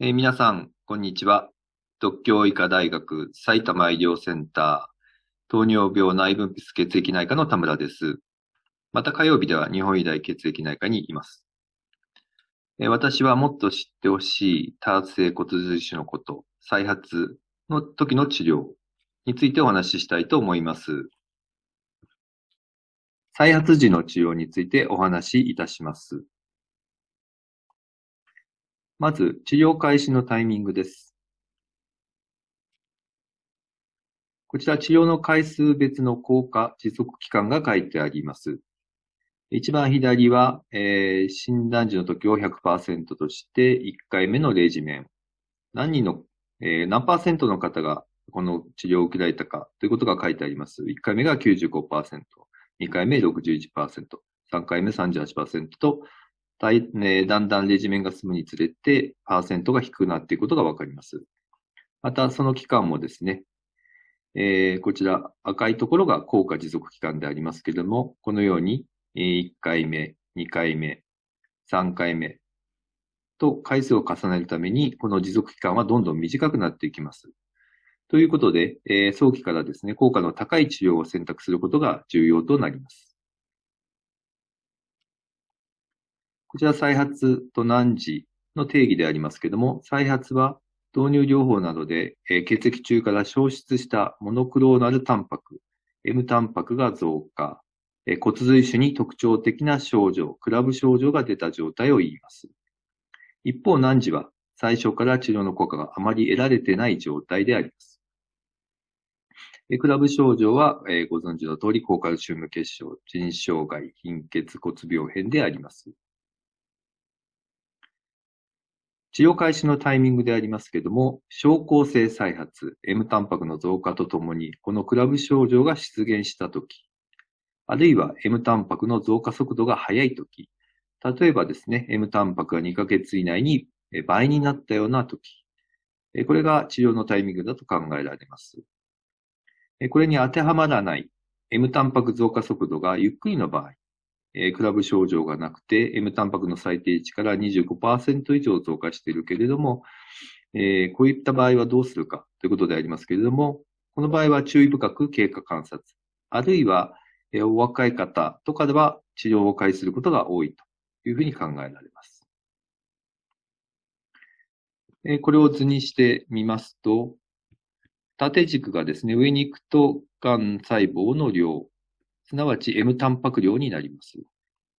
えー、皆さん、こんにちは。独協医科大学埼玉医療センター糖尿病内分泌血液内科の田村です。また火曜日では日本医大血液内科にいます。えー、私はもっと知ってほしい多発性骨髄腫のこと、再発の時の治療についてお話ししたいと思います。再発時の治療についてお話しいたします。まず、治療開始のタイミングです。こちら治療の回数別の効果、持続期間が書いてあります。一番左は、えー、診断時の時を100%として1回目のレジ面。何人の、えー、何パーセントの方がこの治療を受けられたかということが書いてあります。1回目が95%、2回目61%、3回目38%と、だい、だんだんレジ面が進むにつれて、パーセントが低くなっていくことがわかります。また、その期間もですね、えー、こちら赤いところが効果持続期間でありますけれども、このように、えー、1回目、2回目、3回目と回数を重ねるために、この持続期間はどんどん短くなっていきます。ということで、えー、早期からですね、効果の高い治療を選択することが重要となります。こちら再発と何時の定義でありますけども、再発は導入療法などで、え血液中から消失したモノクローナルタンパク、M タンパクが増加、え骨髄腫に特徴的な症状、クラブ症状が出た状態を言います。一方、難治は最初から治療の効果があまり得られてない状態であります。クラブ症状は、えご存知の通り、高カルシウム結晶、腎障害、貧血、骨病変であります。治療開始のタイミングでありますけれども、症候性再発、M タンパクの増加とともに、このクラブ症状が出現したとき、あるいは M タンパクの増加速度が速いとき、例えばですね、M タンパクが2ヶ月以内に倍になったようなとき、これが治療のタイミングだと考えられます。これに当てはまらない M タンパク増加速度がゆっくりの場合、えー、クラブ症状がなくて、M タンパクの最低値から25%以上増加しているけれども、えー、こういった場合はどうするかということでありますけれども、この場合は注意深く経過観察、あるいは、えー、お若い方とかでは治療を開始することが多いというふうに考えられます。えー、これを図にしてみますと、縦軸がですね、上に行くと、がん細胞の量、すなわち M タンパク量になります。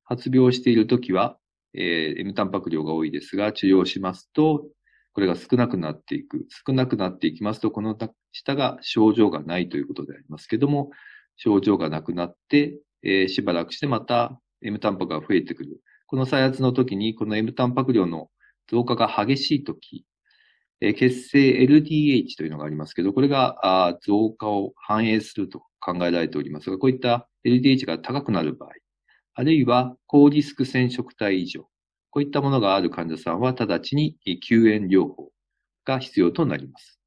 発病しているときは、えー、M タンパク量が多いですが、治療しますと、これが少なくなっていく。少なくなっていきますと、この下が症状がないということでありますけども、症状がなくなって、えー、しばらくしてまた M タンパクが増えてくる。この再発の時に、この M タンパク量の増加が激しい時、えー、血清 LDH というのがありますけど、これが増加を反映すると考えられておりますが、こういった LDH が高くなる場合、あるいは高リスク染色体異常、こういったものがある患者さんは直ちに救援療法が必要となります。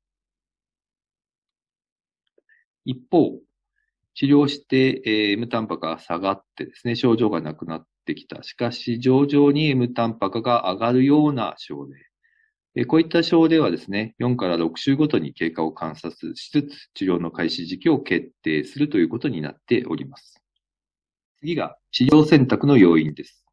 一方、治療して M タンパクが下がってですね、症状がなくなってきた。しかし、上々に M タンパクが上がるような症例。こういった症ではですね、4から6週ごとに経過を観察しつつ、治療の開始時期を決定するということになっております。次が、治療選択の要因です。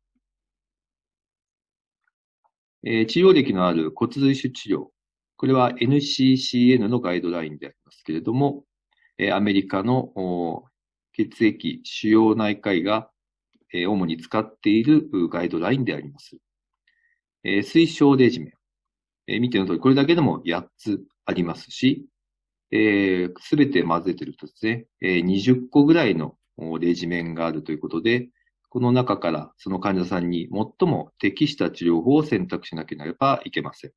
えー、治療歴のある骨髄腫治療。これは NCCN のガイドラインでありますけれども、えー、アメリカの血液腫瘍内科医が、えー、主に使っているガイドラインであります。えー、推奨デジメン。え見ての通り、これだけでも8つありますし、す、え、べ、て混ぜてるとですね、え20個ぐらいのレジ面があるということで、この中からその患者さんに最も適した治療法を選択しなければいけません。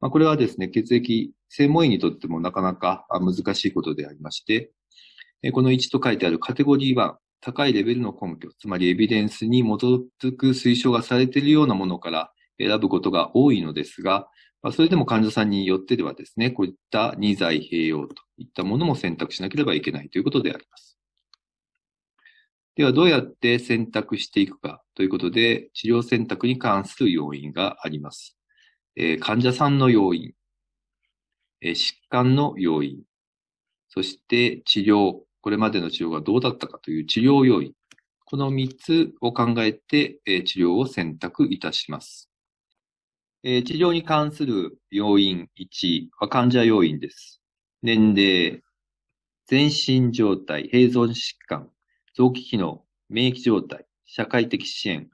まあ、これはですね、血液専門医にとってもなかなか難しいことでありまして、この1と書いてあるカテゴリー1、高いレベルの根拠、つまりエビデンスに基づく推奨がされているようなものから、選ぶことが多いのですが、まあ、それでも患者さんによってではですね、こういった2剤併用といったものも選択しなければいけないということであります。では、どうやって選択していくかということで、治療選択に関する要因があります。えー、患者さんの要因、えー、疾患の要因、そして治療、これまでの治療がどうだったかという治療要因、この3つを考えて、えー、治療を選択いたします。えー、治療に関する要因1は患者要因です。年齢、全身状態、併存疾患、臓器機能、免疫状態、社会的支援、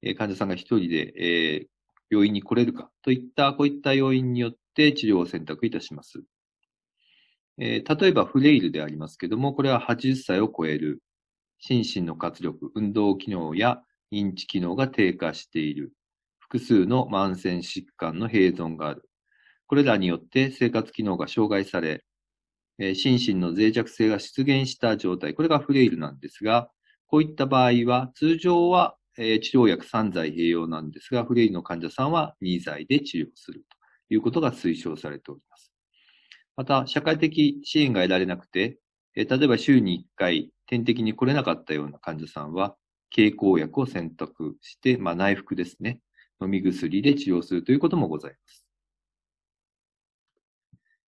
えー、患者さんが一人で、えー、病院に来れるかといった、こういった要因によって治療を選択いたします。えー、例えばフレイルでありますけども、これは80歳を超える、心身の活力、運動機能や認知機能が低下している、複数の慢性疾患の併存がある。これらによって生活機能が障害され、えー、心身の脆弱性が出現した状態、これがフレイルなんですが、こういった場合は、通常は、えー、治療薬3剤併用なんですが、フレイルの患者さんは2剤で治療するということが推奨されております。また、社会的支援が得られなくて、えー、例えば週に1回点滴に来れなかったような患者さんは、経口薬を選択して、まあ、内服ですね。飲み薬で治療するということもございます。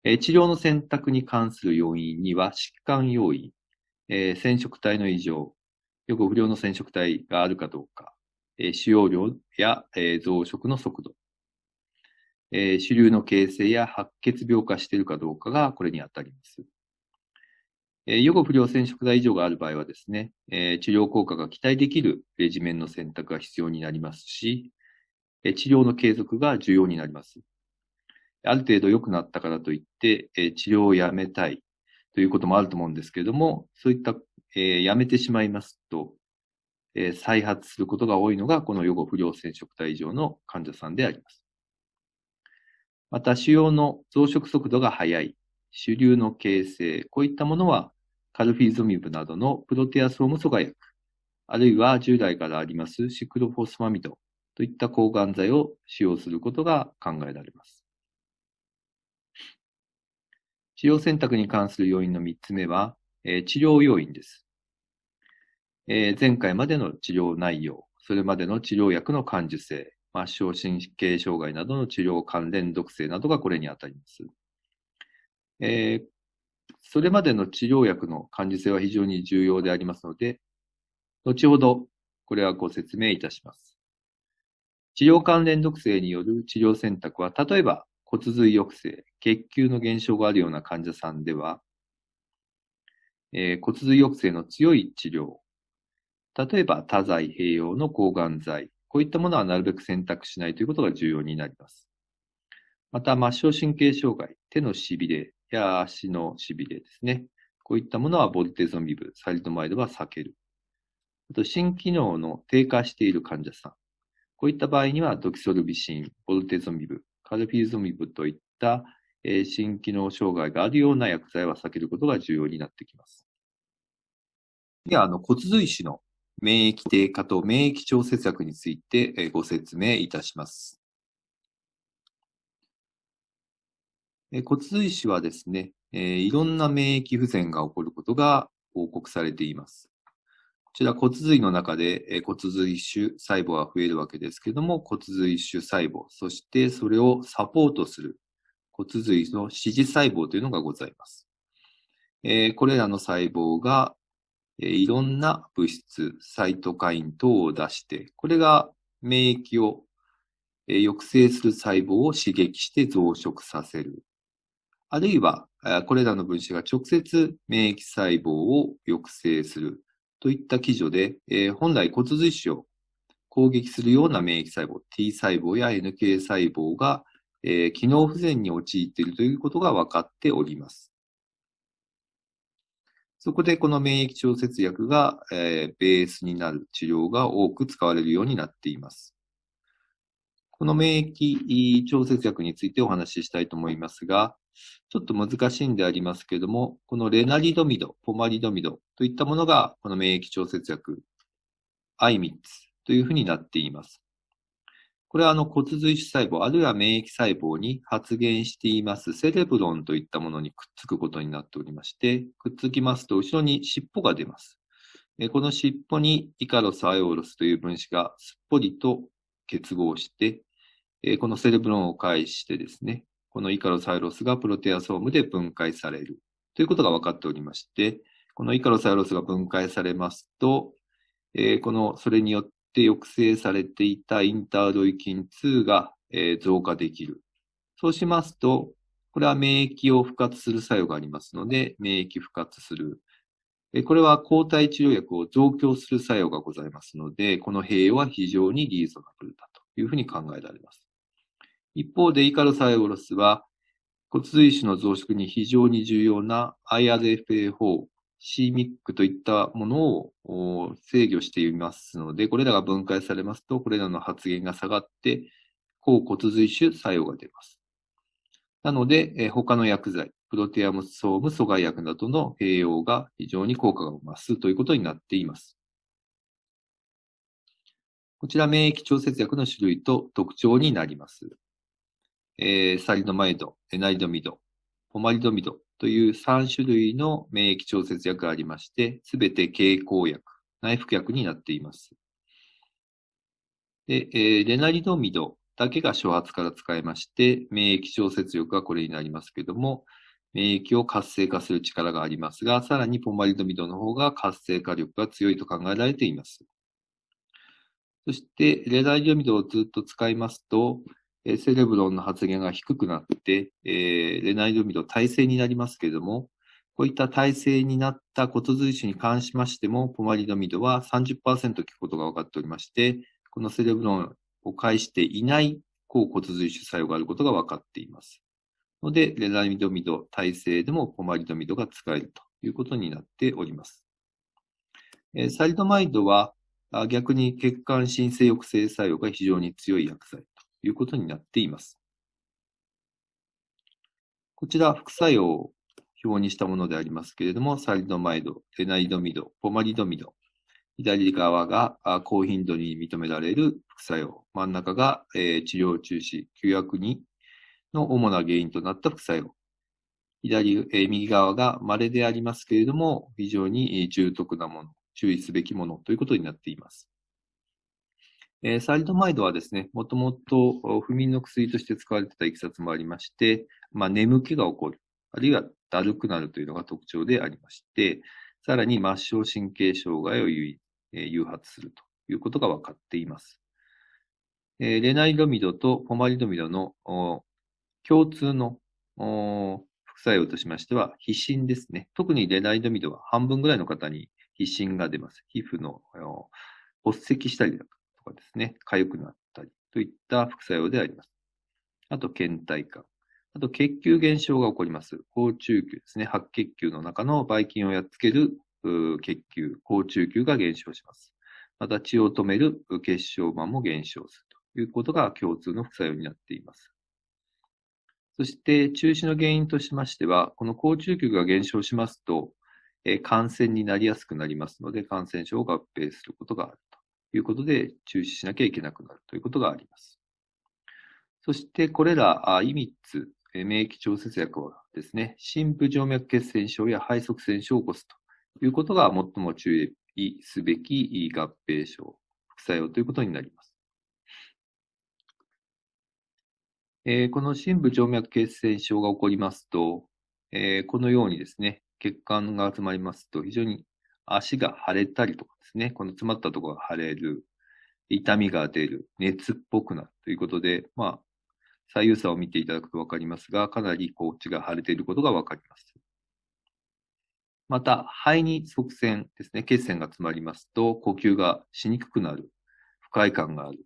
え治療の選択に関する要因には、疾患要因、え染色体の異常、よく不良の染色体があるかどうか、え使用量や、え増殖の速度、え主流の形成や白血病化しているかどうかがこれにあたります。え予後不良染色体異常がある場合はですね、え治療効果が期待できるレジメンの選択が必要になりますし、治療の継続が重要になります。ある程度良くなったからといって、治療をやめたいということもあると思うんですけれども、そういった、えやめてしまいますと、え再発することが多いのが、この予後不良染色体異常の患者さんであります。また、腫瘍の増殖速度が速い、主流の形成、こういったものは、カルフィゾミブなどのプロテアソーム阻害薬、あるいは従来からありますシクロフォスマミドといった抗がん剤を使用することが考えられます。治療選択に関する要因の3つ目は、え治療要因です、え前回までの治療内容、それまでの治療薬の感受性、末梢神経障害などの治療関連毒性などがこれにあたります。えそれまでの治療薬の感受性は非常に重要でありますので、後ほどこれはご説明いたします。治療関連続性による治療選択は、例えば骨髄抑制、血球の減少があるような患者さんでは、えー、骨髄抑制の強い治療、例えば多剤併用の抗がん剤、こういったものはなるべく選択しないということが重要になります。また、末梢神経障害、手のしびれや足のしびれですね。こういったものはボルテゾンビブ、サリドマイドは避ける。あと、心機能の低下している患者さん。こういった場合には、ドキソルビシン、ボルテゾミブ、カルフィルゾミブといった、えー、新機能障害があるような薬剤は避けることが重要になってきます。では、あの骨髄腫の免疫低下と免疫調節薬について、えー、ご説明いたします。えー、骨髄腫はですね、えー、いろんな免疫不全が起こることが報告されています。こちら骨髄の中で骨髄種細胞が増えるわけですけども、骨髄種細胞、そしてそれをサポートする骨髄の支持細胞というのがございます。えこれらの細胞が、えいろんな物質、サイトカイン等を出して、これが免疫を、え抑制する細胞を刺激して増殖させる。あるいは、これらの分子が直接免疫細胞を抑制する。といった基準で、えー、本来骨髄腫を攻撃するような免疫細胞、T 細胞や NK 細胞が、えー、機能不全に陥っているということが分かっております。そこでこの免疫調節薬が、えー、ベースになる治療が多く使われるようになっています。この免疫調節薬についてお話ししたいと思いますが、ちょっと難しいんでありますけれども、このレナリドミド、ポマリドミドといったものが、この免疫調節薬、アイミッツというふうになっています。これはあの骨髄腫細胞、あるいは免疫細胞に発現していますセレブロンといったものにくっつくことになっておりまして、くっつきますと後ろに尻尾が出ます。この尻尾にイカロス・アイオロスという分子がすっぽりと結合して、このセレブロンを介してですね、このイカロサイロスがプロテアソームで分解されるということが分かっておりまして、このイカロサイロスが分解されますと、えー、この、それによって抑制されていたインタードイキン2が、えー、増加できる。そうしますと、これは免疫を復活する作用がありますので、免疫復活する。これは抗体治療薬を増強する作用がございますので、この併用は非常にリーズナブルだというふうに考えられます。一方でイカロサイオロスは骨髄腫の増殖に非常に重要な IRFA4、c m i c といったものを制御していますので、これらが分解されますと、これらの発現が下がって、抗骨髄腫作用が出ます。なので、え他の薬剤、プロテアムソーム阻害薬などの併用が非常に効果が増すということになっています。こちら免疫調節薬の種類と特徴になります。えー、サリドマイド、エナリドミド、ポマリドミドという3種類の免疫調節薬がありまして、すべて経口薬、内服薬になっています。で、えー、レナリドミドだけが初発から使えまして、免疫調節力がこれになりますけども、免疫を活性化する力がありますが、さらにポマリドミドの方が活性化力が強いと考えられています。そして、レナリドミドをずっと使いますと、セレブロンの発言が低くなって、えレナイドミド体制になりますけれども、こういった体制になった骨髄腫に関しましても、ポマリドミドは30%効くことが分かっておりまして、このセレブロンを介していない抗骨髄腫作用があることが分かっています。ので、レナイドミド耐性でもポマリドミドが使えるということになっております。サリドマイドは逆に血管新生抑制作用が非常に強い薬剤。ということになっています。こちら、副作用を表にしたものでありますけれども、サリドマイド、デナイドミド、ポマリドミド、左側が高頻度に認められる副作用、真ん中が治療中止、休薬にの主な原因となった副作用、左、右側が稀でありますけれども、非常に重篤なもの、注意すべきものということになっています。えー、サリドマイドはですね、もともと不眠の薬として使われてたいきさつもありまして、まあ、眠気が起こる、あるいはだるくなるというのが特徴でありまして、さらに末梢神経障害を誘,、えー、誘発するということが分かっています。えー、レナリドミドとポマリドミドの共通の副作用としましては、皮疹ですね。特にレナリドミドは半分ぐらいの方に皮疹が出ます。皮膚の発石したりだとかとかですね、痒くなったりといった副作用であります。あと、倦怠感。あと、血球減少が起こります。高中球ですね。白血球の中のばい菌をやっつける血球、高中球が減少します。また、血を止める血小板も減少するということが共通の副作用になっています。そして、中止の原因としましては、この高中球が減少しますと、え感染になりやすくなりますので、感染症を合併することがある。ということで中止しなきゃいけなくなるということがあります。そしてこれら、イミッツ、免疫調節薬はですね、深部静脈血栓症や肺塞栓症を起こすということが最も注意すべき合併症、副作用ということになります。えー、この深部静脈血栓症が起こりますと、えー、このようにですね、血管が集まりますと非常に足が腫れたりとかですね、この詰まったところが腫れる、痛みが出る、熱っぽくなるということで、まあ、左右差を見ていただくとわかりますが、かなりこうが腫れていることがわかります。また、肺に側線ですね、血栓が詰まりますと、呼吸がしにくくなる、不快感がある、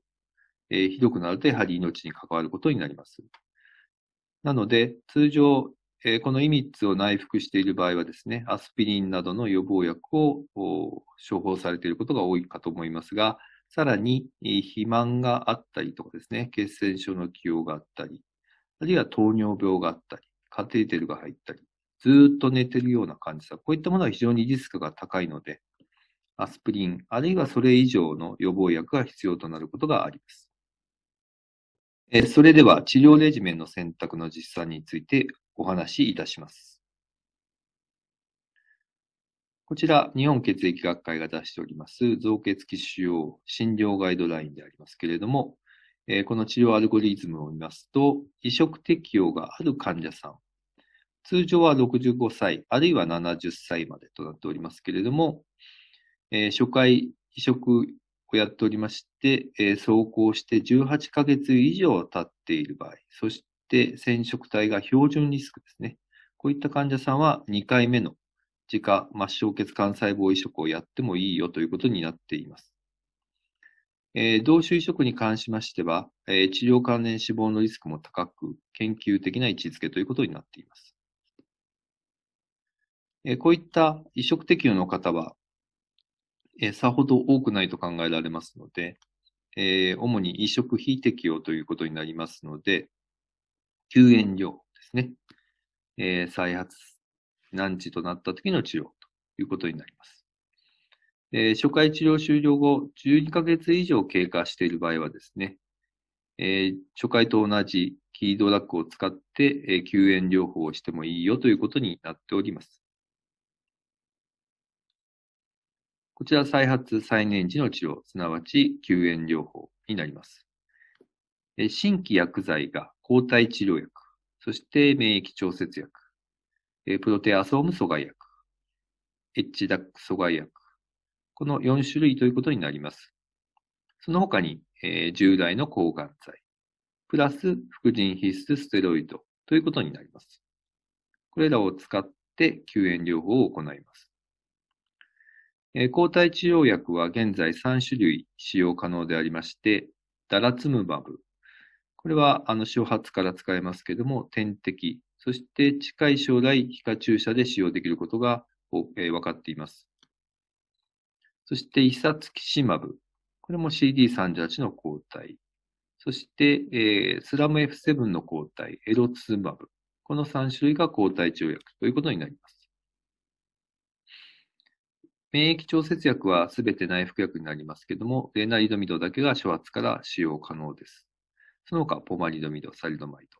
えー、ひどくなるとやはり命に関わることになります。なので、通常えー、このイミッツを内服している場合はですね、アスピリンなどの予防薬を処方されていることが多いかと思いますが、さらに、肥満があったりとかですね、血栓症の起用があったり、あるいは糖尿病があったり、カテーテルが入ったり、ずっと寝てるような患者さん、こういったものは非常にリスクが高いので、アスプリン、あるいはそれ以上の予防薬が必要となることがあります。それでは治療レジメンの選択の実践についてお話しいたします。こちら、日本血液学会が出しております、造血器腫瘍診療ガイドラインでありますけれども、えー、この治療アルゴリズムを見ますと、移植適用がある患者さん、通常は65歳、あるいは70歳までとなっておりますけれども、えー、初回移植をやっておりまして、えー、走行して18ヶ月以上経っている場合、そし定染色体が標準リスクですね。こういった患者さんは2回目の自家末梢血幹細胞移植をやってもいいよということになっています。えー、同種移植に関しましては、えー、治療関連死亡のリスクも高く、研究的な位置づけということになっています。えー、こういった移植適用の方は、えー、さほど多くないと考えられますので、えー、主に移植非適用ということになりますので、救援療ですね。えー、再発、難治となった時の治療ということになります。えー、初回治療終了後、12ヶ月以上経過している場合はですね、えー、初回と同じキードラッグを使って、えー、救援療法をしてもいいよということになっております。こちら再発、再燃時の治療、すなわち救援療法になります。新規薬剤が抗体治療薬、そして免疫調節薬、プロテアソーム阻害薬、HDAC 阻害薬、この4種類ということになります。その他に、えー、従来の抗がん剤、プラス副腎皮質ステロイドということになります。これらを使って救援療法を行います。えー、抗体治療薬は現在3種類使用可能でありまして、ダラツムバブ、これは、あの、初発から使えますけども、点滴、そして近い将来、皮下注射で使用できることが、えー、分かっています。そして、イサツキシマブ。これも CD38 の抗体。そして、えー、スラム F7 の抗体、エロツマブ。この3種類が抗体治療薬ということになります。免疫調節薬はすべて内服薬になりますけども、レナリドミドだけが初発から使用可能です。その他、ポマリドミド、サリドマイド。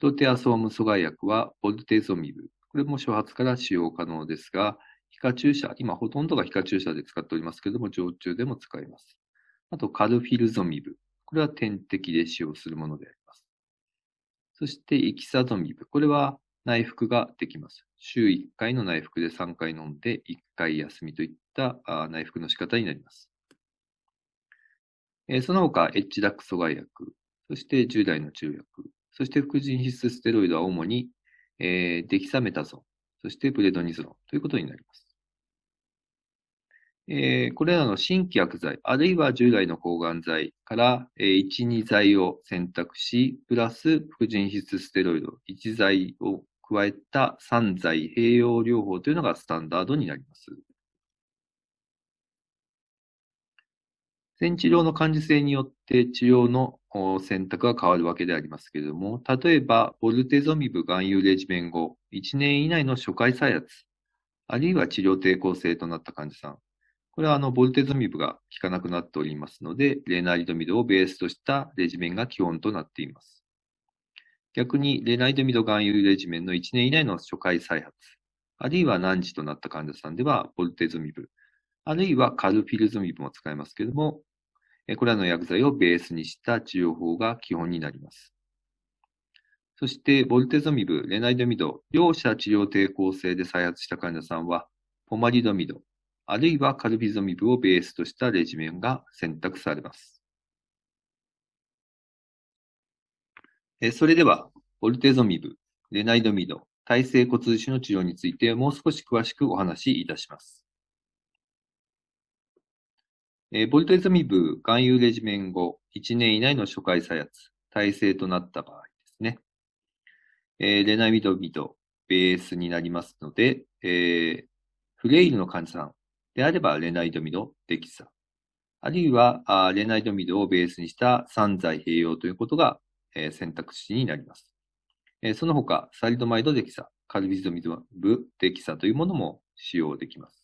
プロテアソーム阻害薬は、ボルテゾミブ。これも初発から使用可能ですが、皮下注射、今ほとんどが皮下注射で使っておりますけれども、常駐でも使えます。あと、カルフィルゾミブ。これは点滴で使用するものであります。そして、イキサゾミブ。これは内服ができます。週1回の内服で3回飲んで、1回休みといった内服の仕方になります。えー、その他、HDAC 阻害薬、そして10代の中薬、そして副腎皮質ステロイドは主に、えー、デキサメタゾン、そしてプレドニゾロンということになります。えー、これらの新規薬剤、あるいは従来の抗がん剤から、えー、1、2剤を選択し、プラス副腎皮質ステロイド1剤を加えた3剤併用療法というのがスタンダードになります。全治療の患者性によって治療の選択が変わるわけでありますけれども、例えば、ボルテゾミブ含有レジメン後、1年以内の初回再発、あるいは治療抵抗性となった患者さん、これはあのボルテゾミブが効かなくなっておりますので、レナリドミドをベースとしたレジメンが基本となっています。逆に、レナリドミド含有レジメンの1年以内の初回再発、あるいは難治となった患者さんでは、ボルテゾミブ、あるいはカルフィルゾミブも使いますけれども、これらの薬剤をベースにした治療法が基本になります。そして、ボルテゾミブ、レナイドミド、両者治療抵抗性で再発した患者さんは、ポマリドミド、あるいはカルビゾミブをベースとしたレジメンが選択されます。それでは、ボルテゾミブ、レナイドミド、耐性骨髄腫の治療についてもう少し詳しくお話しいたします。えー、ボルトイゾミブ、含有レジメン後、1年以内の初回再発、耐性となった場合ですね。えー、レナミドミド、ベースになりますので、えー、フレイルの患者さんであれば、レナイドミド、デキサ。あるいは、あレナイドミドをベースにした3剤併用ということが、え選択肢になります。えその他、サリドマイドデキサ、カルビズドミドブデキサというものも使用できます。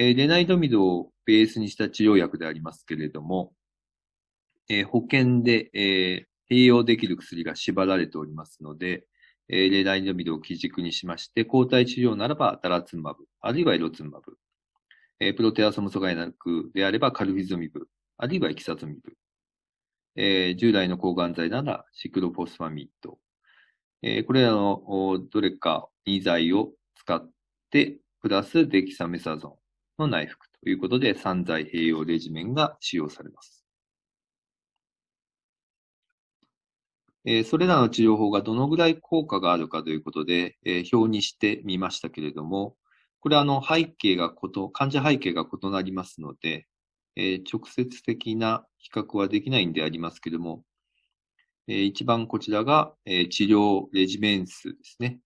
えー、レナイドミドをベースにした治療薬でありますけれども、えー、保険で、えー、併用できる薬が縛られておりますので、えー、レナイドミドを基軸にしまして、抗体治療ならばダラツンマブ、あるいはエロツンマブ、えー、プロテアソムソガイナクであればカルフィズミブ、あるいはエキサゾミブ、えー、従来の抗がん剤ならシクロフォスファミット、えー、これらのどれか2剤を使って、プラスデキサメサゾン、の内服ということで、三剤併用レジメンが使用されます。えそれらの治療法がどのぐらい効果があるかということで、え表にしてみましたけれども、これはあの背景がこと、患者背景が異なりますので、え直接的な比較はできないんでありますけれども、え一番こちらが、え治療レジメン数ですね。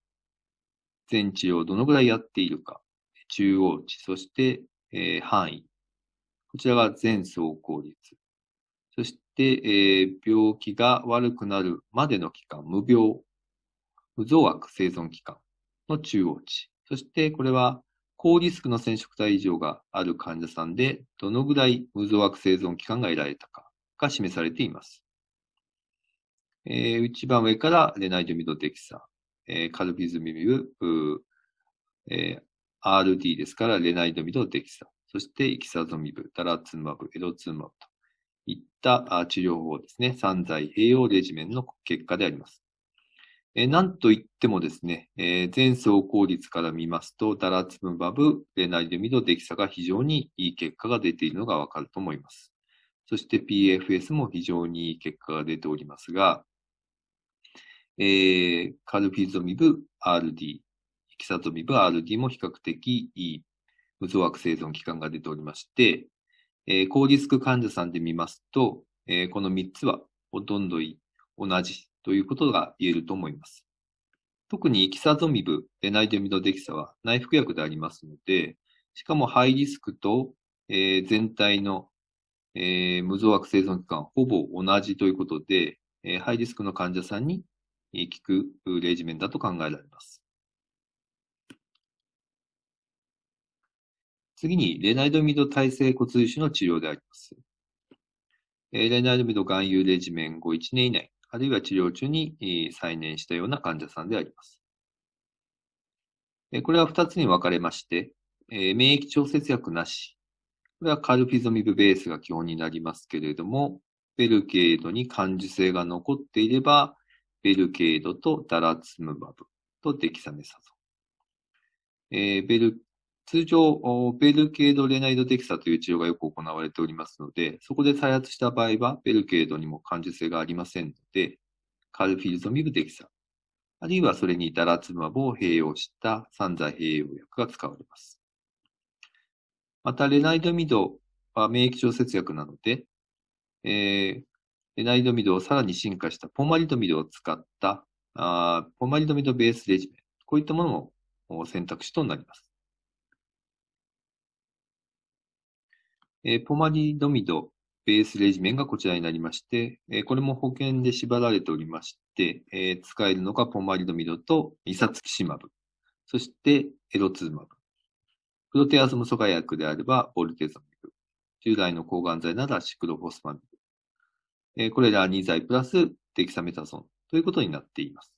全治療をどのぐらいやっているか。中央値、そして、えー、範囲。こちらが全走行率。そして、えー、病気が悪くなるまでの期間、無病、無増悪生存期間の中央値。そして、これは高リスクの染色体異常がある患者さんで、どのぐらい無増悪生存期間が得られたかが示されています。えー、一番上からレナイドミドテキサ、えー、カルビズミビル、えー、RD ですから、レナイドミとデキサ、そしてイキサゾミブ、ダラツマブ、エドツマブといった治療法ですね、散剤併用レジメンの結果であります。えなんといってもですね、えー、全走効率から見ますと、ダラツムバブ、レナイドミド、デキサが非常にいい結果が出ているのがわかると思います。そして PFS も非常にいい結果が出ておりますが、えー、カルフィゾミブ、RD、キサトビブ RD も比較的いい無増悪生存期間が出ておりまして、えー、高リスク患者さんで見ますと、えー、この3つはほとんど同じということが言えると思います。特にキサゾミブ、ナイデミドデキサは内服薬でありますので、しかもハイリスクと、えー、全体の、えー、無増悪生存期間ほぼ同じということで、えー、ハイリスクの患者さんに効くレジメンだと考えられます。次に、レナイドミド耐性骨髄腫の治療であります。レナイドミド含有レジメン後1年以内、あるいは治療中に再燃したような患者さんであります。これは2つに分かれまして、免疫調節薬なし。これはカルフィゾミブベースが基本になりますけれども、ベルケードに感受性が残っていれば、ベルケードとダラツムバブとデキサメサゾン。えベル通常、ベルケード・レナイド・デキサという治療がよく行われておりますので、そこで再発した場合は、ベルケードにも感受性がありませんので、カルフィルゾミブ・デキサ、あるいはそれにダラツマブを併用した散剤併用薬が使われます。また、レナイドミドは免疫調節薬なので、えー、レナイドミドをさらに進化したポマリドミドを使ったあポマリドミドベースレジメン、こういったものも選択肢となります。えー、ポマリドミド、ベースレジメンがこちらになりまして、えー、これも保険で縛られておりまして、えー、使えるのがポマリドミドとイサツキシマブ、そしてエロツマブ。プロテアスム阻害薬であればボルテゾミブ、従来の抗がん剤ならシクロフォスマミブ。えこれら2剤プラスデキサメタソンということになっています。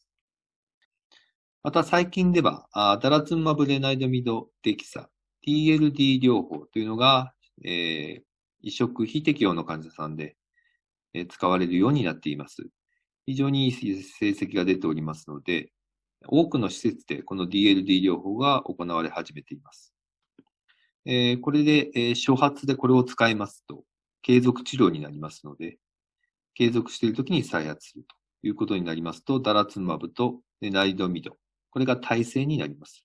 また最近では、ダラツンマブレナイドミドデキサ、t l d 療法というのがえー、移植非適用の患者さんで、えー、使われるようになっています。非常にいい成績が出ておりますので、多くの施設でこの DLD 療法が行われ始めています。えー、これで、えー、初発でこれを使いますと、継続治療になりますので、継続しているときに再発するということになりますと、ダラツマブとナイドミド、これが耐性になります。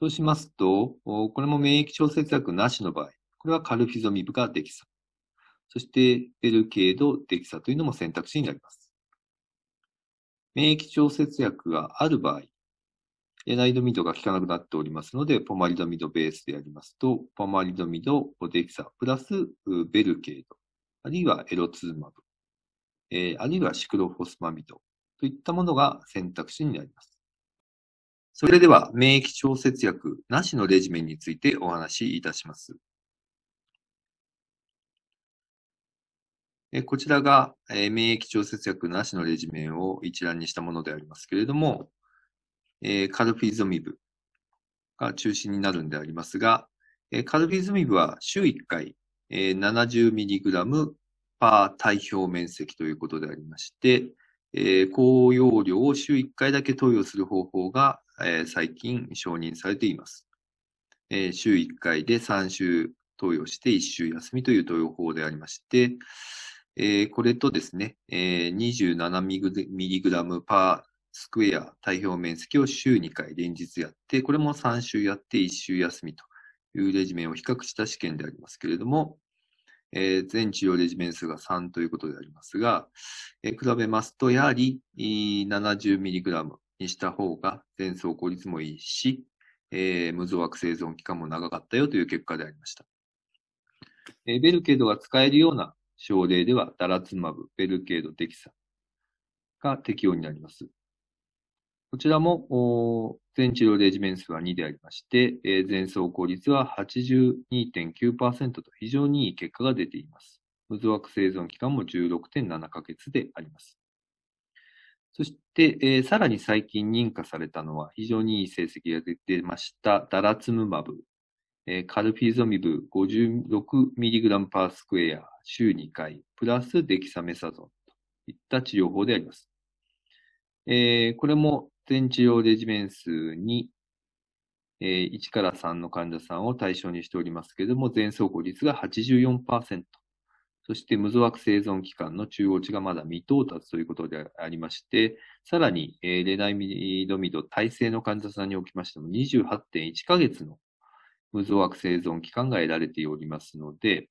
そうしますと、これも免疫調節薬なしの場合、これはカルフィゾミブがデキサ。そして、ベルケード、デキサというのも選択肢になります。免疫調節薬がある場合、エナイドミドが効かなくなっておりますので、ポマリドミドベースでやりますと、ポマリドミド、デキサ、プラスベルケード、あるいはエロツーマブ、えー、あるいはシクロフォスマミドといったものが選択肢になります。それでは、免疫調節薬なしのレジメンについてお話しいたします。こちらが、免疫調節薬なしのレジメンを一覧にしたものでありますけれども、カルフィゾミブが中心になるんでありますが、カルフィゾミブは週1回 70mg パー体表面積ということでありまして、高容量を週1回だけ投与する方法がえー、最近承認されています。えー、週1回で3週投与して1週休みという投与法でありまして、えー、これとですね、えー、2 7ラムパースクエア体表面積を週2回連日やって、これも3週やって1週休みというレジメンを比較した試験でありますけれども、えー、全治療レジメン数が3ということでありますが、えー、比べますと、やはり 70mg にした方が全走効率もいいし、えー、無造悪生存期間も長かったよという結果でありました。えー、ベルケードが使えるような症例では、ダラツマブ、ベルケード、デキサが適用になります。こちらも、全治療レジメン数は2でありまして、えー、全走効率は82.9%と非常にいい結果が出ています。無造悪生存期間も16.7ヶ月であります。そして、えー、さらに最近認可されたのは、非常にいい成績が出てました、ダラツムマブ、えー、カルフィゾミブ 56mg パースクエア、週2回、プラスデキサメサゾンといった治療法であります。えー、これも全治療レジメン数に、えー、1から3の患者さんを対象にしておりますけれども、全走行率が84%。そして無造惑生存期間の中央値がまだ未到達ということでありまして、さらに、えー、レナイドミド耐性の患者さんにおきましても28.1ヶ月の無造惑生存期間が得られておりますので、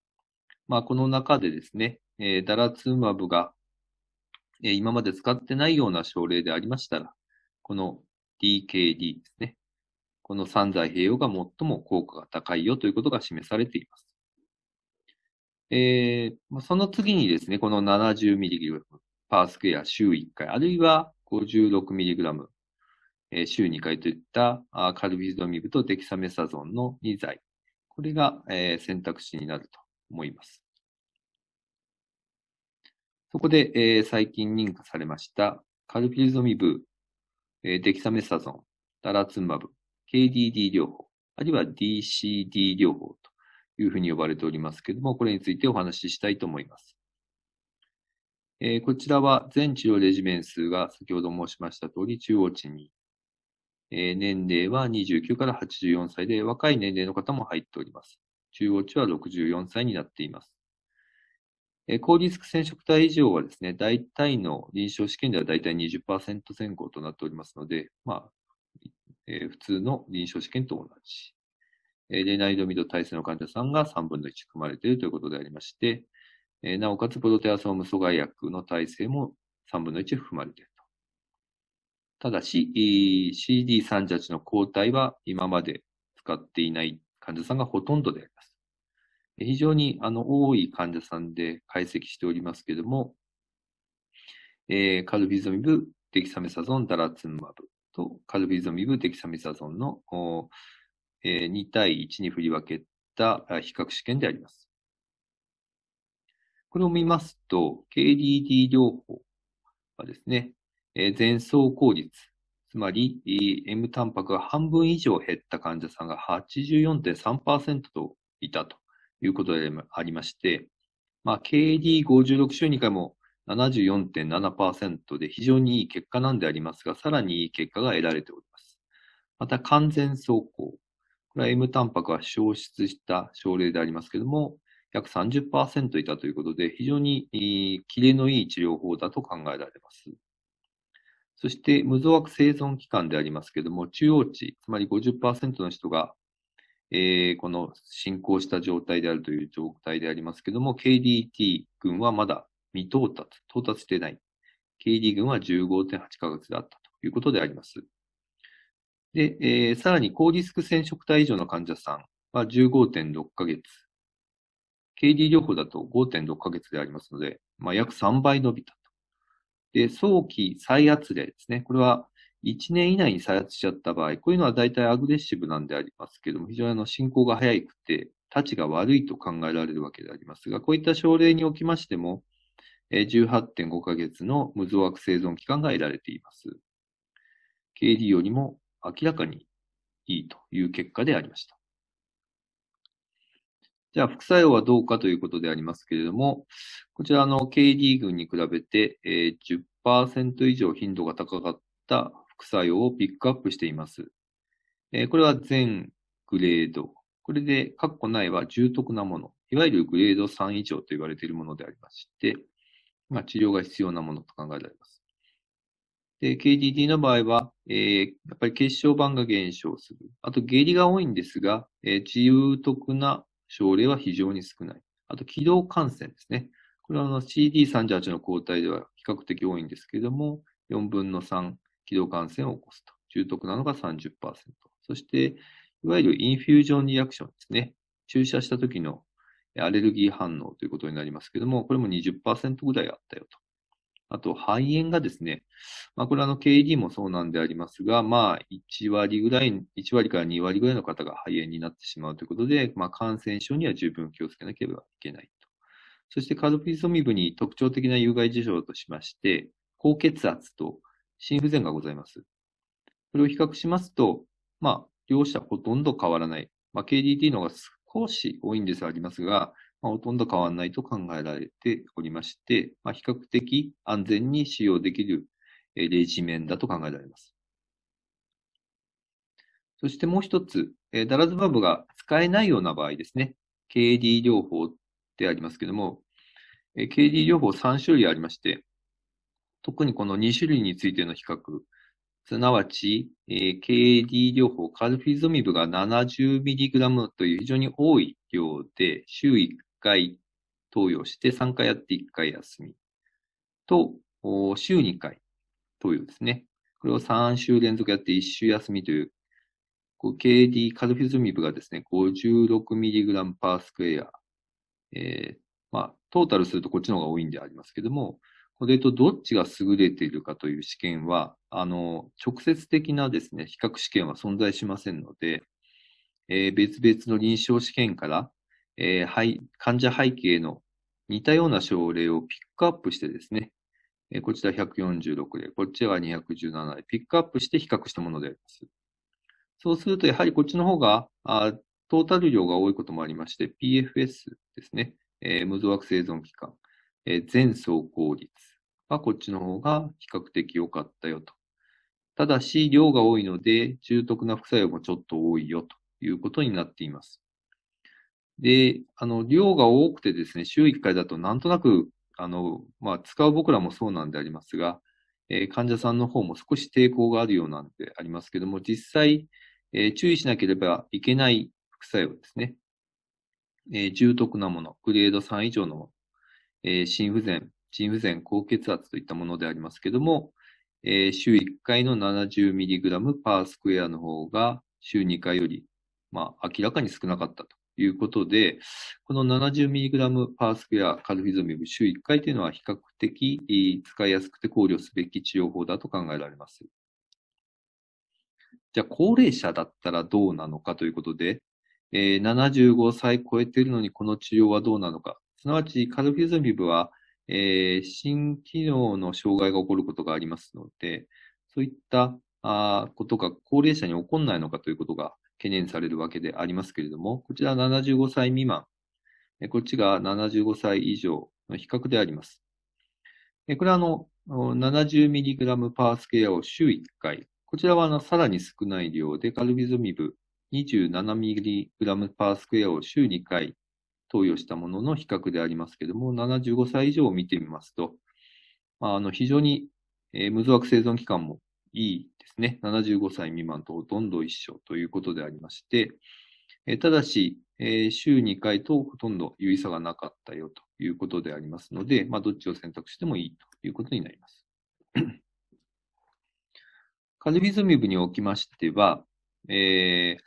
まあ、この中でですね、えー、ダラツーマブが、えー、今まで使ってないような症例でありましたら、この DKD ですね。この3剤併用が最も効果が高いよということが示されています。えー、その次にですね、この 70mg パースクエア週1回、あるいは 56mg、えー、週2回といったあカルビドミブとデキサメサゾンの2剤。これが、えー、選択肢になると思います。そこで、えー、最近認可されましたカルビゾミブ、えー、デキサメサゾン、ダラツンマブ、KDD 療法、あるいは DCD 療法というふうに呼ばれておりますけれども、これについてお話ししたいと思います。えー、こちらは全治療レジメン数が先ほど申しました通り中央値に、えー、年齢は29から84歳で若い年齢の方も入っております。中央値は64歳になっています。えー、高リスク染色体異常はですね、大体の臨床試験では大体20%前後となっておりますので、まあ、えー、普通の臨床試験と同じえレナイドミド体制の患者さんが3分の1含まれているということでありまして、えなおかつプロテアソーム阻害薬の体制も3分の1含まれていると。ただし、CD38 の抗体は今まで使っていない患者さんがほとんどであります。非常にあの多い患者さんで解析しておりますけれども、えー、カルビゾミブ、デキサメサゾン、ダラツンマブとカルビゾミブ、デキサメサゾンのえ2対1に振り分けた比較試験であります。これを見ますと、KDD 療法はですね、え走効率、つまり M タンパクが半分以上減った患者さんが84.3%といたということでありまして、まあ、KD56 週2回も74.7%で非常にいい結果なんでありますが、さらにいい結果が得られております。また、完全走行これ M タンパクは消失した症例でありますけれども、約30%いたということで、非常にキレのいい治療法だと考えられます。そして、無増悪生存期間でありますけれども、中央値、つまり50%の人が、えー、この進行した状態であるという状態でありますけれども、KDT 群はまだ未到達、到達していない。KD 群は15.8ヶ月であったということであります。で、えー、さらに高リスク染色体以上の患者さんは15.6ヶ月。KD 療法だと5.6ヶ月でありますので、まあ、約3倍伸びたと。で、早期再発例ですね。これは1年以内に再発しちゃった場合、こういうのは大体アグレッシブなんでありますけども、非常にあの進行が早くて、立ちが悪いと考えられるわけでありますが、こういった症例におきましても、18.5ヶ月の無増悪生存期間が得られています。KD よりも明らかにいいという結果でありました。じゃあ、副作用はどうかということでありますけれども、こちらの KD 群に比べて、え10%以上頻度が高かった副作用をピックアップしています。えこれは全グレード。これで、括弧内は重篤なもの。いわゆるグレード3以上と言われているものでありまして、まあ、治療が必要なものと考えられます。で、KDD の場合は、えー、やっぱり結晶板が減少する。あと、下痢が多いんですが、えー、由得な症例は非常に少ない。あと、軌道感染ですね。これはあの CD38 の抗体では比較的多いんですけれども、4分の3、軌道感染を起こすと。重篤なのが30%。そして、いわゆるインフュージョンリアクションですね。注射した時のアレルギー反応ということになりますけども、これも20%ぐらいあったよと。あと、肺炎がですね、まあ、これはあの、KD もそうなんでありますが、まあ、1割ぐらい、1割から2割ぐらいの方が肺炎になってしまうということで、まあ、感染症には十分気をつけなければいけないと。そして、カルピソミブに特徴的な有害事象としまして、高血圧と心不全がございます。これを比較しますと、まあ、両者ほとんど変わらない。まあ、KDT の方が少し多いんですがありますが、まあ、ほとんど変わらないと考えられておりまして、まあ、比較的安全に使用できるレジ面だと考えられます。そしてもう一つ、ダラズバブが使えないような場合ですね。KD 療法でありますけども、KD 療法3種類ありまして、特にこの2種類についての比較、すなわち、KD 療法、カルフィゾミブが 70mg という非常に多い量で、週囲。回投与して、3回やって1回休み。と、週2回投与ですね。これを3週連続やって1週休みという、こう KD カルフィズミブがですね、56mg パースクエア。えー、まあ、トータルするとこっちの方が多いんでありますけども、これとどっちが優れているかという試験は、あの、直接的なですね、比較試験は存在しませんので、えー、別々の臨床試験からえー、患者背景の似たような症例をピックアップしてですね、えー、こちら146例、こっちが217例、ピックアップして比較したものであります。そうすると、やはりこっちの方があトータル量が多いこともありまして、PFS ですね、えー、無造惑生存期間、えー、全走行率はこっちの方が比較的良かったよと。ただし、量が多いので、重篤な副作用もちょっと多いよということになっています。で、あの、量が多くてですね、週1回だとなんとなく、あの、まあ、使う僕らもそうなんでありますが、えー、患者さんの方も少し抵抗があるようなんでありますけども、実際、えー、注意しなければいけない副作用ですね。えー、重篤なもの、グレード3以上の心不全、心不全、高血圧といったものでありますけども、え週1回の 70mg パースクエアの方が週2回より、まあ、明らかに少なかったと。いうことで、この 70mg パースクエアカルフィゾミブ週1回というのは比較的使いやすくて考慮すべき治療法だと考えられます。じゃあ、高齢者だったらどうなのかということで、えー、75歳超えているのにこの治療はどうなのか。すなわち、カルフィゾミブは、えー、機能の障害が起こることがありますので、そういったあことが高齢者に起こらないのかということが懸念されるわけでありますけれども、こちら75歳未満、こっちが75歳以上の比較であります。これはあの、70mg パースケアを週1回。こちらはあの、さらに少ない量で、カルビゾミブ 27mg パースケアを週2回投与したものの比較でありますけれども、75歳以上を見てみますと、まあ、あの、非常に、無造悪生存期間もいいですね、75歳未満とほとんど一緒ということでありまして、えただし、え週2回とほとんど有意差がなかったよということでありますので、まあ、どっちを選択してもいいということになります。カルビズミブにおきましては、え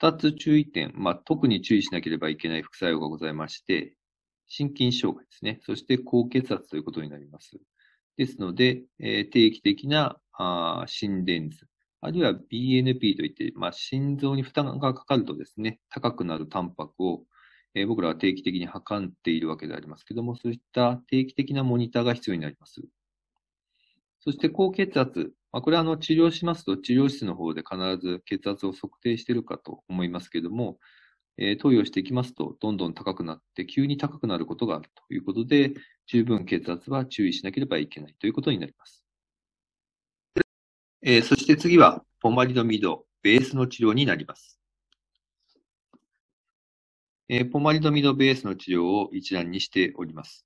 ー、2つ注意点、まあ、特に注意しなければいけない副作用がございまして、心筋障害ですね。そして高血圧ということになります。ですので、えー、定期的なあ心電図、あるいは BNP といって、まあ、心臓に負担がかかるとですね、高くなるタンパクを、えー、僕らは定期的に測っているわけでありますけども、そういった定期的なモニターが必要になります。そして高血圧。まあ、これはあの治療しますと治療室の方で必ず血圧を測定しているかと思いますけども、え投与していきますと、どんどん高くなって、急に高くなることがあるということで、十分血圧は注意しなければいけないということになります。えー、そして次は、ポマリドミド、ベースの治療になります。えー、ポマリドミドベースの治療を一覧にしております。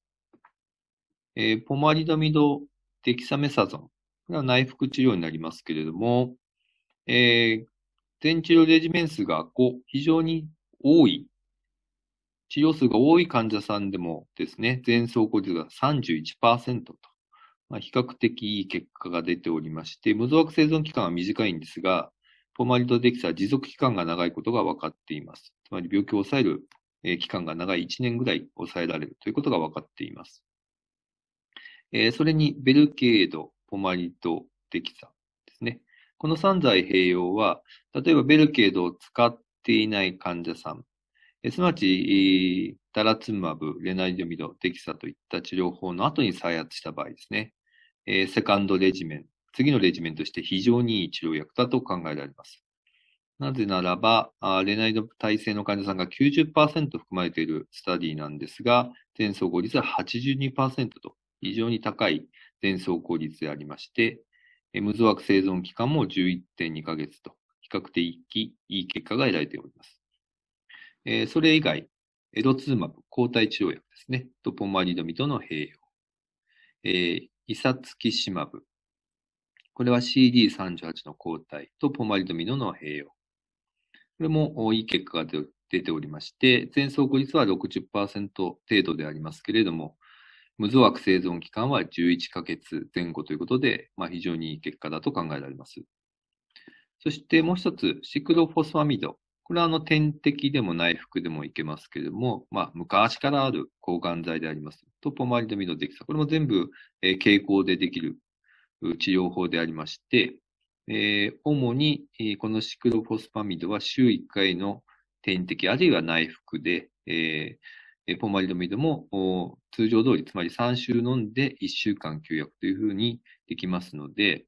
えー、ポマリドミドデキサメサゾン、これは内服治療になりますけれども、え全治療レジメン数が5、非常に多い、治療数が多い患者さんでもですね、全走行率が31%と、まあ、比較的いい結果が出ておりまして、無造悪生存期間は短いんですが、ポマリドデキサは持続期間が長いことが分かっています。つまり病気を抑える期間が長い1年ぐらい抑えられるということが分かっています。それにベルケード、ポマリドデキサですね。この3剤併用は、例えばベルケードを使っていない患者さん、すなわち、ダラツマブ、レナイドミド、デキサといった治療法の後に再発した場合ですね、えー、セカンドレジメン、次のレジメンとして非常にいい治療薬だと考えられます。なぜならば、レナイド耐性の患者さんが90%含まれているスタディなんですが、全走効率は82%と非常に高い全走効率でありまして、無造悪生存期間も11.2ヶ月と較的いい結果が得られております。えー、それ以外、エドツーマブ、抗体治療薬ですね、とポマリドミとの併用。えー、イサツキシマブ。これは CD38 の抗体とポマリドミドの併用。これもいい結果が出ておりまして、全走後率は60%程度でありますけれども、無造悪生存期間は11ヶ月前後ということで、まあ、非常にいい結果だと考えられます。そしてもう一つ、シクロフォスファミド。これはあの点滴でも内服でもいけますけれども、まあ、昔からある抗がん剤であります。トポマリドミドデキサ。これも全部、えー、傾向でできる治療法でありまして、えー、主に、えー、このシクロフォスファミドは週1回の点滴、あるいは内服で、えー、ポマリドミドも通常通り、つまり3週飲んで1週間休薬というふうにできますので、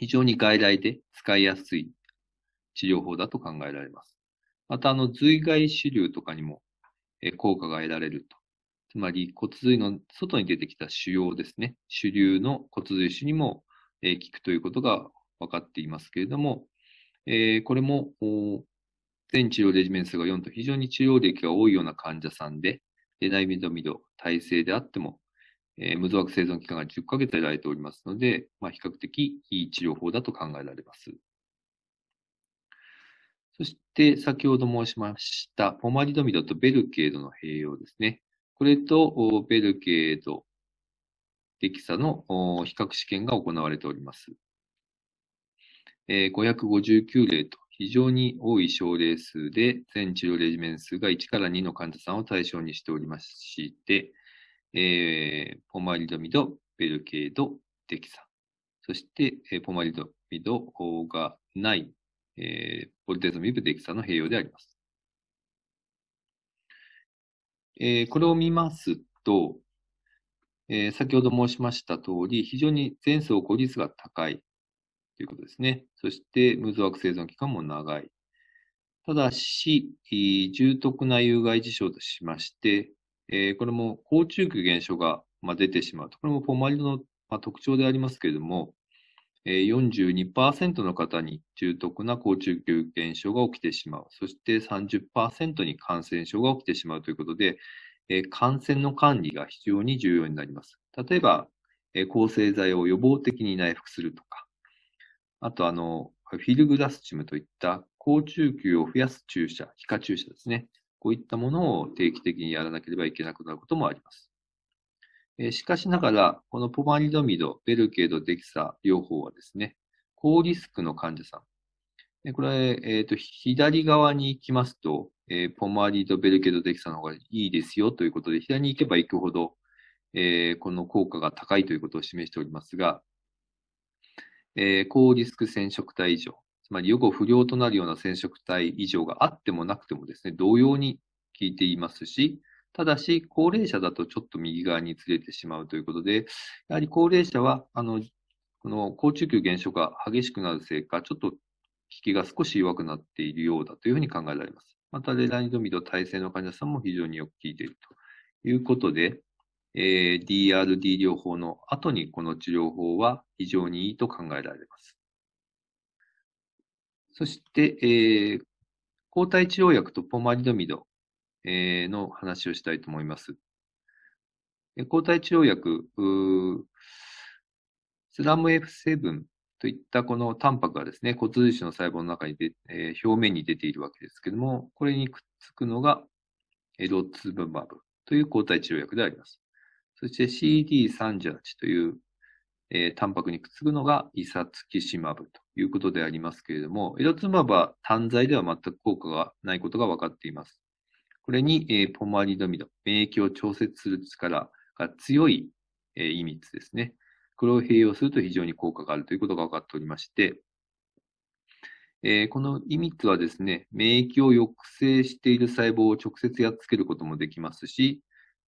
非常に外来で使いやすい治療法だと考えられます。また、あの、髄外主流とかにも効果が得られると。つまり骨髄の外に出てきた腫瘍ですね。主流の骨髄腫にも効くということが分かっていますけれども、これも全治療レジメンスが4と非常に治療歴が多いような患者さんで、ダイミドミド耐性であってもえー、無造薬生存期間が10ヶ月でられておりますので、まあ、比較的いい治療法だと考えられます。そして、先ほど申しました、ポマリドミドとベルケードの併用ですね。これと、ベルケード、デキサの比較試験が行われております。えー、559例と非常に多い症例数で、全治療レジメン数が1から2の患者さんを対象にしておりまして、えー、ポマリドミド、ベルケード、デキサ。そして、えー、ポマリドミドがない、えー、ポリテゾミブ、デキサの併用であります。えー、これを見ますと、えー、先ほど申しました通り、非常に前走効率が高いということですね。そして、無造悪生存期間も長い。ただし、重篤な有害事象としまして、えー、これも好中球現象が、まあ、出てしまうと。これもポマリドの、まあ、特徴でありますけれども、えー、42%の方に重篤な好中球現象が起きてしまう。そして30%に感染症が起きてしまうということで、えー、感染の管理が非常に重要になります。例えば、えー、抗生剤を予防的に内服するとか、あとあの、フィルグラスチムといった好中球を増やす注射、皮下注射ですね。こういったものを定期的にやらなければいけなくなることもあります。えしかしながら、このポマリドミド、ベルケード、デキサ両方はですね、高リスクの患者さん。これ、えーと、と左側に行きますと、えー、ポマリド、ベルケード、デキサの方がいいですよということで、左に行けば行くほど、えー、この効果が高いということを示しておりますが、えー、高リスク染色体異常、つまり予後不良となるような染色体異常があってもなくてもですね、同様に効いていますし、ただし、高齢者だとちょっと右側にずれてしまうということで、やはり高齢者は、あの、この高中級減少が激しくなるせいか、ちょっと効きが少し弱くなっているようだというふうに考えられます。また、レラニドミド耐性の患者さんも非常によく効いているということで、えー、DRD 療法の後にこの治療法は非常にいいと考えられます。そして、えー、抗体治療薬とポマリドミド、えー、の話をしたいと思います。抗体治療薬、スラム F7 といったこのタンパクがですね、骨髄腫の細胞の中にで、えー、表面に出ているわけですけども、これにくっつくのがエッツブマブという抗体治療薬であります。そして CD38 というえー、タンパクにくっつくのがイサツキシマブということでありますけれども、エロツマブは単剤では全く効果がないことが分かっています。これに、えー、ポマリドミド、免疫を調節する力が強い、えー、意味ですね。これを併用すると非常に効果があるということが分かっておりまして、えー、このイミッツはですね、免疫を抑制している細胞を直接やっつけることもできますし、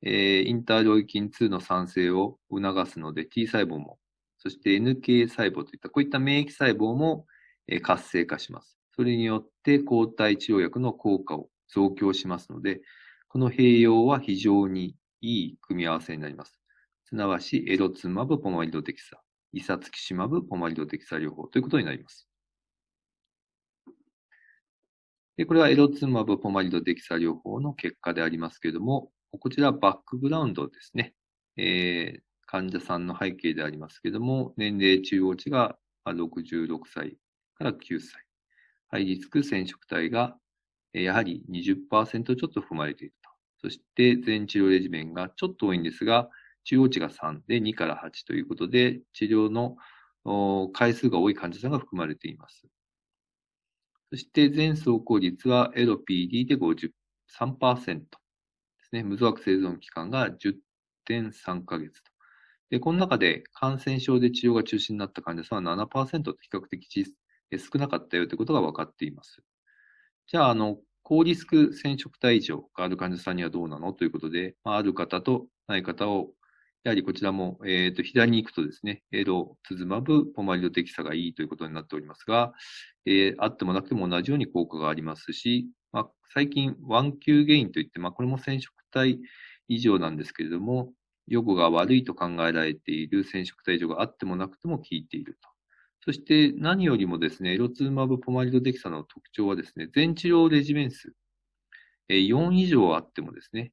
えー、インターロイキン2の産生を促すので T 細胞もそして NK 細胞といった、こういった免疫細胞も活性化します。それによって抗体治療薬の効果を増強しますので、この併用は非常にいい組み合わせになります。すなわち、エロツマブポマリドテキサ、イサツキシマブポマリドテキサ療法ということになります。で、これはエロツマブポマリドテキサ療法の結果でありますけれども、こちらバックグラウンドですね。えー、患者さんの背景でありますけれども、年齢中央値が66歳から9歳。ハイリスク染色体がやはり20%ちょっと含まれていると。そして全治療レジメンがちょっと多いんですが、中央値が3で2から8ということで、治療の回数が多い患者さんが含まれています。そして全走行率はエロ PD で53%ですね。無造悪生存期間が10.3ヶ月と。で、この中で感染症で治療が中止になった患者さんは7%と比較的少なかったよということが分かっています。じゃあ、あの、高リスク染色体異常がある患者さんにはどうなのということで、まあ、ある方とない方を、やはりこちらも、えっ、ー、と、左に行くとですね、エロ、つずまぶ、ポマリド的差がいいということになっておりますが、えー、あってもなくても同じように効果がありますし、まあ、最近、ワンーゲインといって、まあ、これも染色体異常なんですけれども、予後が悪いと考えられている染色体異常があってもなくても効いていると。そして何よりもですね、エロツーマブポマリドデキサの特徴はですね、全治療レジメン数、4以上あってもですね、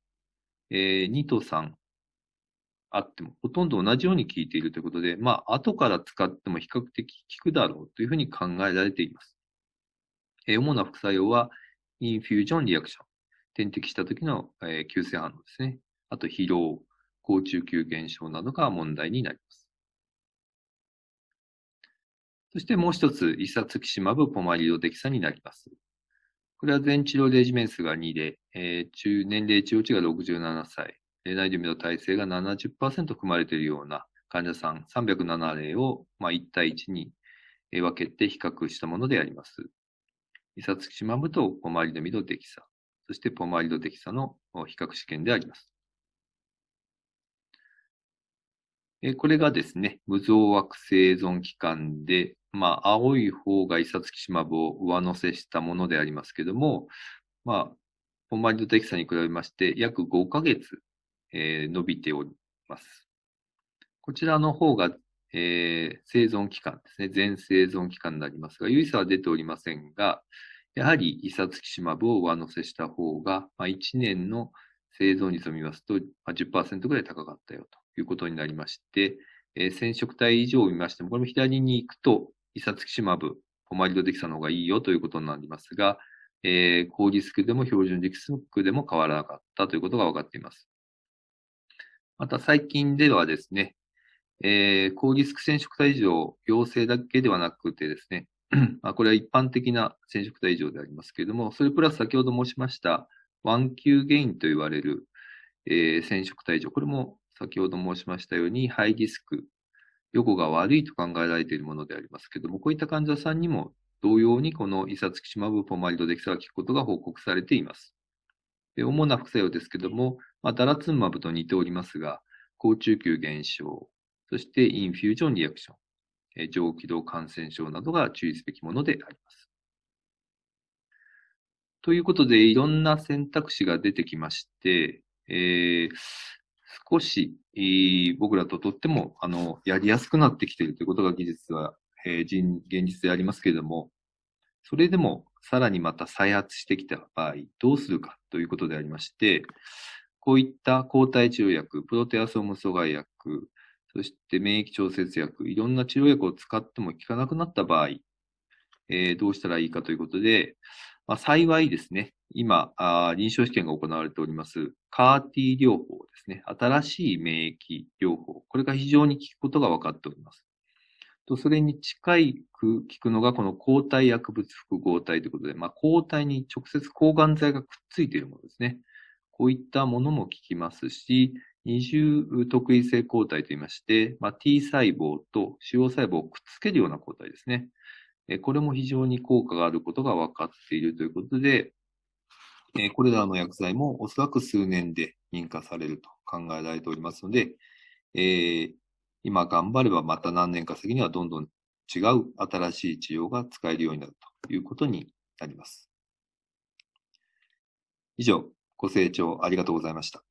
2と3あっても、ほとんど同じように効いているということで、まあ、後から使っても比較的効くだろうというふうに考えられています。主な副作用は、インフュージョンリアクション、点滴した時の急性反応ですね。あと、疲労、高中級減少などが問題になります。そしてもう一つ、イサツキシマブポマリドデキサになります。これは全治療レジメンスが2で、えー、中年齢治療値が67歳、内ドミの体制が70%含まれているような患者さん307例を、まあ、1対1に分けて比較したものであります。イサツキシマブとポマリドミドデキサ、そしてポマリドデキサの比較試験であります。えこれがですね、無造惑生存期間で、まあ、青い方がイサツキシマブを上乗せしたものでありますけども、まあ、本マリドテキサに比べまして、約5ヶ月、えー、伸びております。こちらの方が、えー、生存期間ですね、全生存期間になりますが、有意差は出ておりませんが、やはりイサツキシマブを上乗せした方が、まあ、1年の生存率を見ますと、10%ぐらい高かったよと。いうことになりまして、えー、染色体以上を見ましても、これも左に行くと、イサツキシマブ、ポマリドデキサの方がいいよということになりますが、えー、高リスクでも標準リスクでも変わらなかったということが分かっています。また最近ではですね、えー、高リスク染色体異常、陽性だけではなくてですね、まあこれは一般的な染色体異常でありますけれども、それプラス先ほど申しました、1ーゲインと言われる、えー、染色体異常、これも先ほど申しましたように、ハイリスク、予後が悪いと考えられているものでありますけども、こういった患者さんにも同様にこのイサツキシマブポマリドデキサが効くことが報告されています。で主な副作用ですけども、まあ、ダラツンマブと似ておりますが、高中球減少、そしてインフュージョンリアクション、え上気道感染症などが注意すべきものであります。ということで、いろんな選択肢が出てきまして、えー、少し、えー、僕らととっても、あの、やりやすくなってきているということが技術は、えー、現実でありますけれども、それでもさらにまた再発してきた場合、どうするかということでありまして、こういった抗体治療薬、プロテアソーム阻害薬、そして免疫調節薬、いろんな治療薬を使っても効かなくなった場合、えー、どうしたらいいかということで、まあ、幸いですね、今あ、臨床試験が行われております。カーティ療法ですね。新しい免疫療法。これが非常に効くことが分かっております。と、それに近いく効くのが、この抗体薬物複合体ということで、まあ、抗体に直接抗がん剤がくっついているものですね。こういったものも効きますし、二重特異性抗体といいまして、まあ、T 細胞と腫瘍細胞をくっつけるような抗体ですね。これも非常に効果があることが分かっているということで、えー、これらの薬剤もおそらく数年で認可されると考えられておりますので、えー、今頑張ればまた何年か先にはどんどん違う新しい治療が使えるようになるということになります。以上、ご清聴ありがとうございました。